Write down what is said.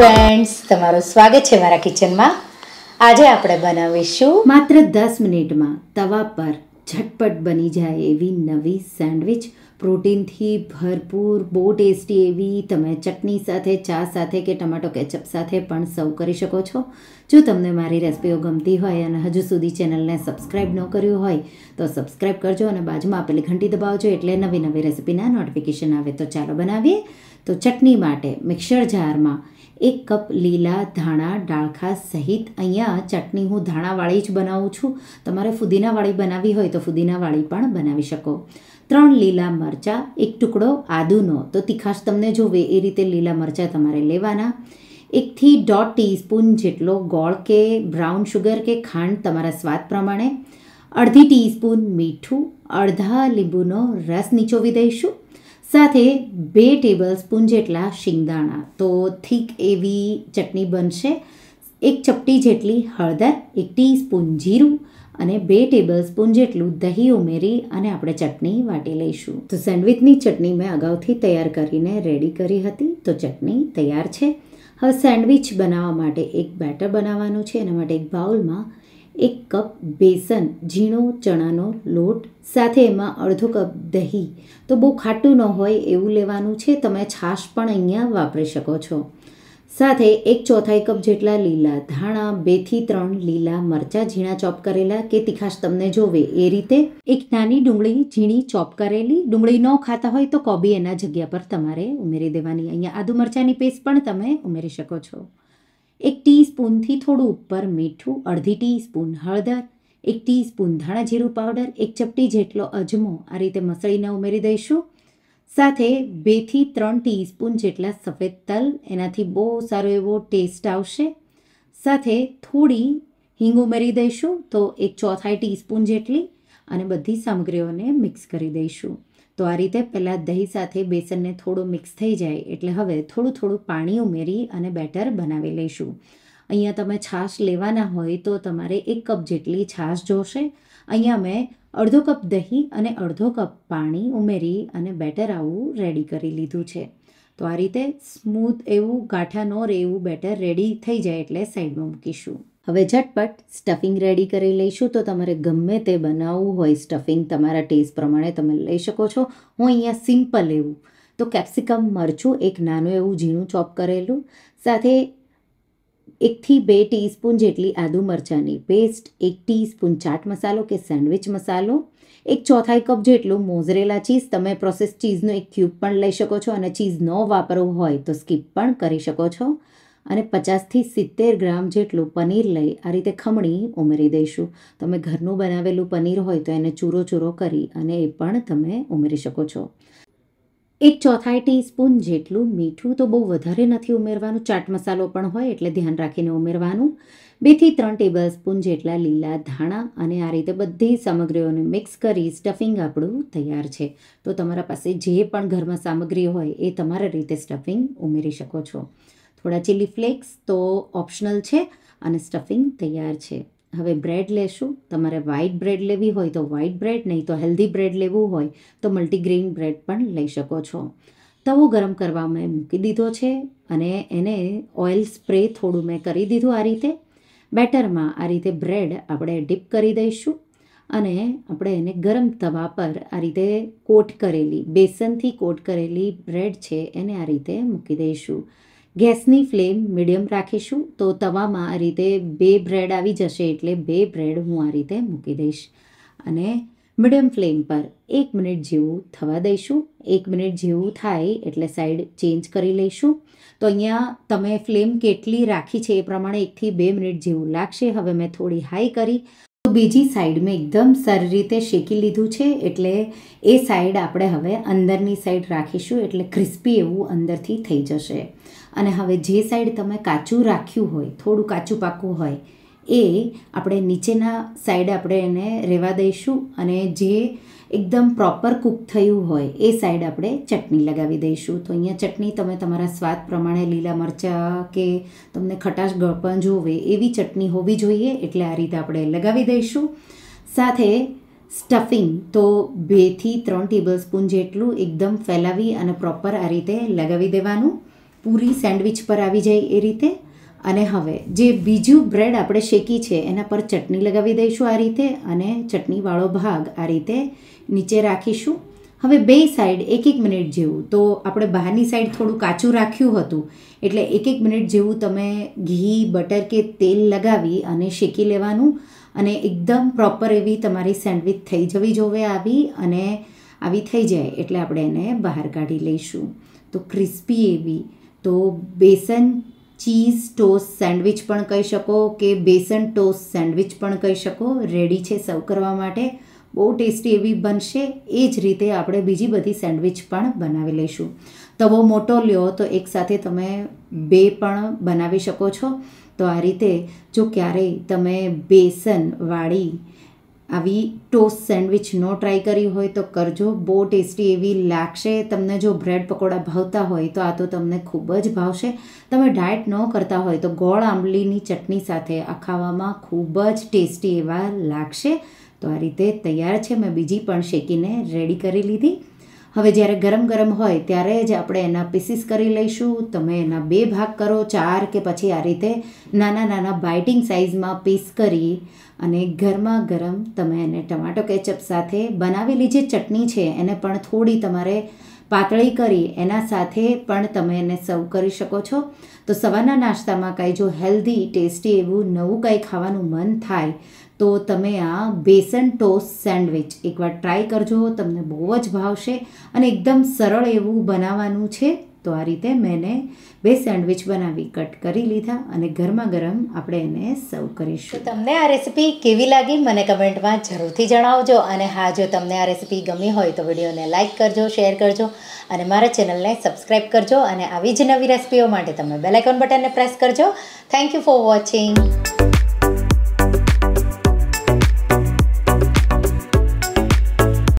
friends તમારું સ્વાગત છે મારા કિચનમાં આજે આપણે બનાવીશું માત્ર દસ મિનિટમાં તવા પર ઝટપટ બની જાય એવી નવી સેન્ડવિચ પ્રોટીનથી ભરપૂર બહુ ટેસ્ટી એવી તમે ચટણી સાથે ચા સાથે કે ટમાટો કેચઅપ સાથે પણ સર્વ કરી શકો છો જો તમને મારી રેસીપીઓ ગમતી હોય અને હજુ સુધી ચેનલને સબસ્ક્રાઈબ ન કર્યું હોય તો સબસ્ક્રાઈબ કરજો અને બાજુમાં આપેલી ઘંટી દબાવજો એટલે નવી નવી રેસીપીના નોટિફિકેશન આવે તો ચાલો બનાવીએ તો ચટણી માટે મિક્સર જારમાં એક કપ લીલા ધાણા ડાળખા સહિત અહીંયા ચટણી હું ધાણાવાળી જ બનાવું છું તમારે ફુદીનાવાળી બનાવી હોય તો ફુદીનાવાળી પણ બનાવી શકો ત્રણ લીલા મરચાં એક ટુકડો આદુનો તો તીખાશ તમને જોવે એ રીતે લીલા મરચાં તમારે લેવાના એકથી દોઢ ટીસ્પૂન જેટલો ગોળ કે બ્રાઉન શુગર કે ખાંડ તમારા સ્વાદ પ્રમાણે અડધી ટીસ્પૂન મીઠું અડધા લીંબુનો રસ નીચોવી દઈશું સાથે બે ટેબલ સ્પૂન જેટલા શિંગદાણા તો થીક એવી ચટણી બનશે એક ચપટી જેટલી હળદર એક ટીસ્પૂન જીરું અને બે ટેબલ સ્પૂન જેટલું દહીં ઉમેરી અને આપણે ચટણી વાટી લઈશું તો સેન્ડવિચની ચટણી મેં અગાઉથી તૈયાર કરીને રેડી કરી હતી તો ચટણી તૈયાર છે હવે સેન્ડવિચ બનાવવા માટે એક બેટર બનાવવાનું છે એના માટે એક બાઉલમાં એક કપ બેસન ઝીણો ચણાનો લોટ સાથે એમાં અડધો કપ દહીં તો બહુ ખાટું ન હોય એવું લેવાનું છે તમે છાશ પણ અહીંયા વાપરી શકો છો સાથે એક ચોથાઈ કપ જેટલા લીલા ધાણા બેથી ત્રણ લીલા મરચાં ઝીણા ચોપ કરેલા કે તીખાશ તમને જોવે એ રીતે એક નાની ડુંગળી ઝીણી ચોપ કરેલી ડુંગળી ન ખાતા હોય તો કોબી એના જગ્યા પર તમારે ઉમેરી દેવાની અહીંયા આદુ મરચાંની પેસ્ટ પણ તમે ઉમેરી શકો છો એક ટીસ્પૂનથી થોડું ઉપર મીઠું અડધી ટીસ્પૂન હળદર એક ટીસ્પૂન ધાણા જીરું પાવડર એક ચપટી જેટલો અજમો આ રીતે મસળીને ઉમેરી દઈશું સાથે બેથી ત્રણ ટીસ્પૂન જેટલા સફેદ તલ એનાથી બહુ સારો એવો ટેસ્ટ આવશે સાથે થોડી હિંગ ઉમેરી દઈશું તો એક ચોથાઈ ટીસ્પૂન જેટલી અને બધી સામગ્રીઓને મિક્સ કરી દઈશું તો આ રીતે પહેલાં દહીં સાથે બેસનને થોડું મિક્સ થઈ જાય એટલે હવે થોડું થોડું પાણી ઉમેરી અને બેટર બનાવી લઈશું અહીંયા તમે છાશ લેવાના હોય તો તમારે એક કપ જેટલી છાશ જોશે અહીંયા મેં અડધો કપ દહીં અને અડધો કપ પાણી ઉમેરી અને બેટર આવું રેડી કરી લીધું છે તો આ રીતે સ્મૂથ એવું ગાંઠા ન રહે એવું બેટર રેડી થઈ જાય એટલે સાઈડમાં મૂકીશું હવે ઝટપટ સ્ટફિંગ રેડી કરી લઈશું તો તમારે ગમે તે બનાવવું હોય સ્ટફિંગ તમારા ટેસ્ટ પ્રમાણે તમે લઈ શકો છો હું અહીંયા સિમ્પલ એવું તો કેપ્સિકમ મરચું એક નાનું એવું ઝીણું ચોપ કરેલું સાથે એકથી બે ટીસ્પૂન જેટલી આદુ મરચાંની પેસ્ટ એક ટીસ્પૂન ચાટ મસાલો કે સેન્ડવિચ મસાલો એક ચોથાઈ કપ જેટલું મોઝરેલા ચીઝ તમે પ્રોસેસ ચીઝનો એક ક્યુબ પણ લઈ શકો છો અને ચીઝ ન વાપરવું હોય તો સ્કીપ પણ કરી શકો છો અને પચાસથી સિત્તેર ગ્રામ જેટલું પનીર લઈ આ રીતે ખમણી ઉમેરી દઈશું તમે ઘરનું બનાવેલું પનીર હોય તો એને ચૂરો ચૂરો કરી અને એ પણ તમે ઉમેરી શકો છો એક ચોથાઈ ટીસ્પૂન જેટલું મીઠું તો બહુ વધારે નથી ઉમેરવાનું ચાટ મસાલો પણ હોય એટલે ધ્યાન રાખીને ઉમેરવાનું બેથી ત્રણ ટેબલ સ્પૂન જેટલા લીલા ધાણા અને આ રીતે બધી સામગ્રીઓને મિક્સ કરી સ્ટફિંગ આપણું તૈયાર છે તો તમારા પાસે જે પણ ઘરમાં સામગ્રી હોય એ તમારા રીતે સ્ટફિંગ ઉમેરી શકો છો થોડા ચીલી ફ્લેક્સ તો ઓપ્શનલ છે અને સ્ટફિંગ તૈયાર છે હવે બ્રેડ લેશું તમારે વ્હાઇટ બ્રેડ લેવી હોય તો વ્હાઇટ બ્રેડ નહીં તો હેલ્ધી બ્રેડ લેવું હોય તો મલ્ટીગ્રીન બ્રેડ પણ લઈ શકો છો તવો ગરમ કરવા મેં મૂકી દીધો છે અને એને ઓઇલ સ્પ્રે થોડું મેં કરી દીધું આ રીતે બેટરમાં આ રીતે બ્રેડ આપણે ડીપ કરી દઈશું અને આપણે એને ગરમ તવા પર આ રીતે કોટ કરેલી બેસનથી કોટ કરેલી બ્રેડ છે એને આ રીતે મૂકી દઈશું ગેસની ફ્લેમ મીડિયમ રાખીશું તો તવામાં આ રીતે બે બ્રેડ આવી જશે એટલે બે બ્રેડ હું આ રીતે મૂકી દઈશ અને મીડિયમ ફ્લેમ પર એક મિનિટ જેવું થવા દઈશું એક મિનિટ જેવું થાય એટલે સાઈડ ચેન્જ કરી લઈશું તો અહીંયા તમે ફ્લેમ કેટલી રાખી છે એ પ્રમાણે એકથી બે મિનિટ જેવું લાગશે હવે મેં થોડી હાઈ કરી તો બીજી સાઈડ મેં એકદમ સારી રીતે શેકી લીધું છે એટલે એ સાઈડ આપણે હવે અંદરની સાઈડ રાખીશું એટલે ક્રિસ્પી એવું અંદરથી થઈ જશે અને હવે જે સાઈડ તમે કાચું રાખ્યું હોય થોડું કાચું પાકું હોય એ આપણે નીચેના સાઈડ આપણે એને રહેવા દઈશું અને જે એકદમ પ્રોપર કૂક થયું હોય એ સાઈડ આપણે ચટણી લગાવી દઈશું તો અહીંયા ચટણી તમે તમારા સ્વાદ પ્રમાણે લીલા મરચાં કે તમને ખટાશ ગળપણ જોવે એવી ચટણી હોવી જોઈએ એટલે આ રીતે આપણે લગાવી દઈશું સાથે સ્ટફિંગ તો બેથી ત્રણ ટેબલ સ્પૂન જેટલું એકદમ ફેલાવી અને પ્રોપર આ રીતે લગાવી દેવાનું પૂરી સેન્ડવિચ પર આવી જાય એ રીતે અને હવે જે બીજું બ્રેડ આપણે શેકી છે એના પર ચટણી લગાવી દઈશું આ રીતે અને ચટણીવાળો ભાગ આ રીતે નીચે રાખીશું હવે બે સાઈડ એક એક મિનિટ જેવું તો આપણે બહારની સાઈડ થોડું કાચું રાખ્યું હતું એટલે એક એક મિનિટ જેવું તમે ઘી બટર કે તેલ લગાવી અને શેકી લેવાનું અને એકદમ પ્રોપર એવી તમારી સેન્ડવિચ થઈ જવી જોવે આવી અને આવી થઈ જાય એટલે આપણે એને બહાર કાઢી લઈશું તો ક્રિસ્પી એવી તો બેસન ચીઝ ટોસ્ટ સેન્ડવિચ પણ કહી શકો કે બેસન ટોસ્ટ સેન્ડવિચ પણ કહી શકો રેડી છે સર્વ કરવા માટે બહુ ટેસ્ટી એવી બનશે એ જ રીતે આપણે બીજી બધી સેન્ડવિચ પણ બનાવી લઈશું તવો મોટો લ્યો તો એકસાથે તમે બે પણ બનાવી શકો છો તો આ રીતે જો ક્યારેય તમે બેસનવાળી આવી ટોસ્ટ સેન્ડવિચ નો ટ્રાય કરી હોય તો કરજો બહુ ટેસ્ટી એવી લાગશે તમને જો બ્રેડ પકોડા ભાવતા હોય તો આ તો તમને ખૂબ જ ભાવશે તમે ડાયટ ન કરતા હોય તો ગોળ આંબલીની ચટણી સાથે આ ખાવામાં ખૂબ જ ટેસ્ટી એવા લાગશે તો આ રીતે તૈયાર છે મેં બીજી પણ શેકીને રેડી કરી લીધી હવે જ્યારે ગરમ ગરમ હોય ત્યારે જ આપણે એના પીસીસ કરી લઈશું તમે એના બે ભાગ કરો ચાર કે પછી આ રીતે નાના નાના બાઇટિંગ સાઇઝમાં પીસ કરી અને ગરમા ગરમ તમે એને ટમાટો કેચઅપ સાથે બનાવેલી જે ચટણી છે એને પણ થોડી તમારે પાતળી કરી એના સાથે પણ તમે એને સર્વ કરી શકો છો તો સવારના નાસ્તામાં કાંઈ જો હેલ્ધી ટેસ્ટી એવું નવું કાંઈ ખાવાનું મન થાય તો તમે આ બેસન ટોસ્ટ સેન્ડવિચ એકવાર ટ્રાય કરજો તમને બહુ જ ભાવશે અને એકદમ સરળ એવું બનાવવાનું છે તો આ રીતે મેં એને બે સેન્ડવિચ બનાવી કટ કરી લીધા અને ગરમા ગરમ આપણે એને સર્વ કરીશું તમને આ રેસીપી કેવી લાગી મને કમેન્ટમાં જરૂરથી જણાવજો અને હા જો તમને આ રેસીપી ગમી હોય તો વિડીયોને લાઇક કરજો શેર કરજો અને મારા ચેનલને સબસ્ક્રાઈબ કરજો અને આવી જ નવી રેસીપીઓ માટે તમે બેલાઇકોન બટનને પ્રેસ કરજો થેન્ક યુ ફોર વોચિંગ